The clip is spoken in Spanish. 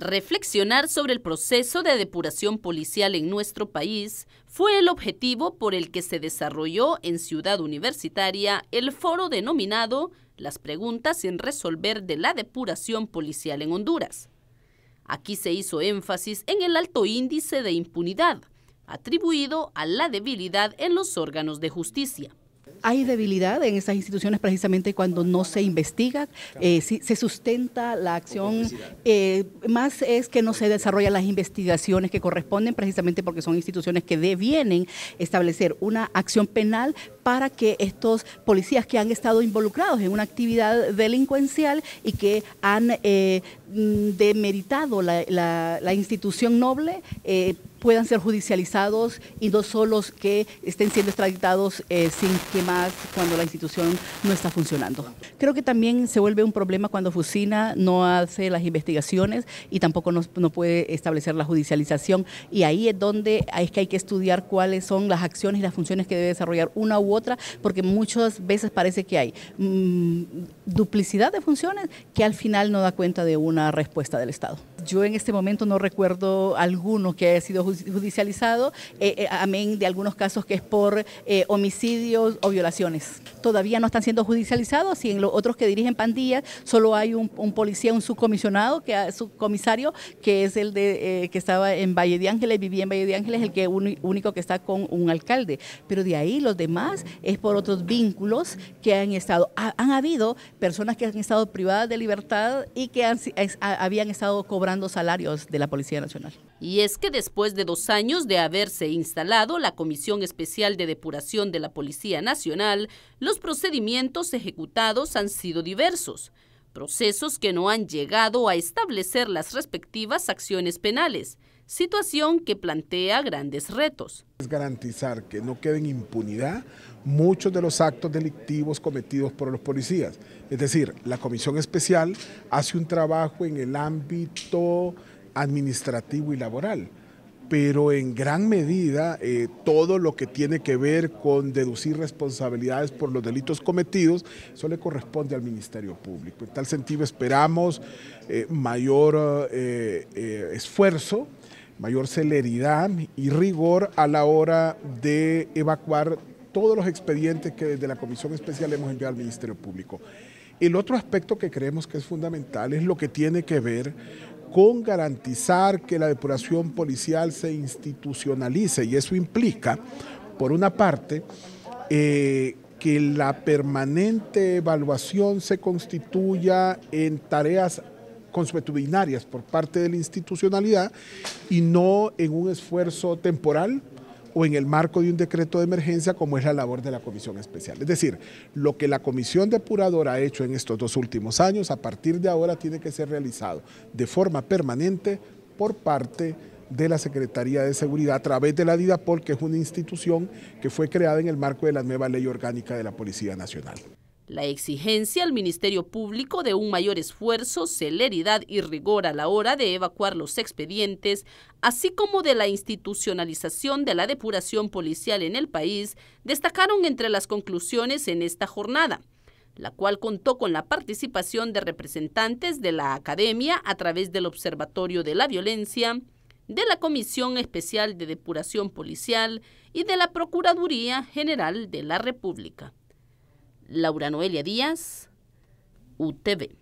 Reflexionar sobre el proceso de depuración policial en nuestro país fue el objetivo por el que se desarrolló en Ciudad Universitaria el foro denominado Las preguntas sin resolver de la depuración policial en Honduras. Aquí se hizo énfasis en el alto índice de impunidad atribuido a la debilidad en los órganos de justicia hay debilidad en esas instituciones precisamente cuando no se investiga, eh, se sustenta la acción, eh, más es que no se desarrollan las investigaciones que corresponden precisamente porque son instituciones que devienen establecer una acción penal para que estos policías que han estado involucrados en una actividad delincuencial y que han eh, mm, demeritado la, la, institución noble eh, puedan ser judicializados y no solo que estén siendo extraditados eh, sin que más cuando la institución no está funcionando. Creo que también se vuelve un problema cuando Fusina no hace las investigaciones y tampoco no, puede establecer la judicialización y ahí es donde es que hay que estudiar cuáles son las acciones y las funciones que debe desarrollar una u otra, porque muchas veces parece que hay mm, duplicidad de funciones que al final no da cuenta de una respuesta del Estado. Yo en este momento no recuerdo alguno que haya sido judicializado, eh, eh, amén de algunos casos que es por eh, homicidios o violaciones. Todavía no están siendo judicializados y en los otros que dirigen pandillas solo hay un, policía, un subcomisionado, que, subcomisario, que es el de, que estaba en Valle de Ángeles, vivía en Valle de Ángeles, el que único que está con un alcalde. Pero de ahí los demás es por otros vínculos que han estado. han habido personas que han estado privadas de libertad y que habían estado cobrando salarios de la Policía Nacional. Y es que después de dos años de haberse instalado la Comisión Especial de Depuración de la Policía Nacional, los procedimientos ejecutados han sido diversos, procesos que no han llegado a establecer las respectivas acciones penales situación que plantea grandes retos. Es garantizar que no queden impunidad muchos de los actos delictivos cometidos por los policías. Es decir, la Comisión Especial hace un trabajo en el ámbito administrativo y laboral pero en gran medida eh, todo lo que tiene que ver con deducir responsabilidades por los delitos cometidos, eso le corresponde al Ministerio Público. En tal sentido esperamos eh, mayor eh, esfuerzo mayor celeridad y rigor a la hora de evacuar todos los expedientes que desde la Comisión Especial hemos enviado al Ministerio Público. El otro aspecto que creemos que es fundamental es lo que tiene que ver con garantizar que la depuración policial se institucionalice y eso implica, por una parte, eh, que la permanente evaluación se constituya en tareas consuetudinarias por parte de la institucionalidad y no en un esfuerzo temporal o en el marco de un decreto de emergencia como es la labor de la comisión especial. Es decir, lo que la comisión depuradora ha hecho en estos dos últimos años, a partir de ahora tiene que ser realizado de forma permanente por parte de la Secretaría de Seguridad a través de la DIDAPOL, que es una institución que fue creada en el marco de la nueva ley orgánica de la Policía Nacional. La exigencia al Ministerio Público de un mayor esfuerzo, celeridad y rigor a la hora de evacuar los expedientes, así como de la institucionalización de la depuración policial en el país, destacaron entre las conclusiones en esta jornada la cual contó con la participación de representantes de la Academia a través del Observatorio de la Violencia, de la Comisión Especial de Depuración Policial y de la Procuraduría General de la República. Laura Noelia Díaz, UTV.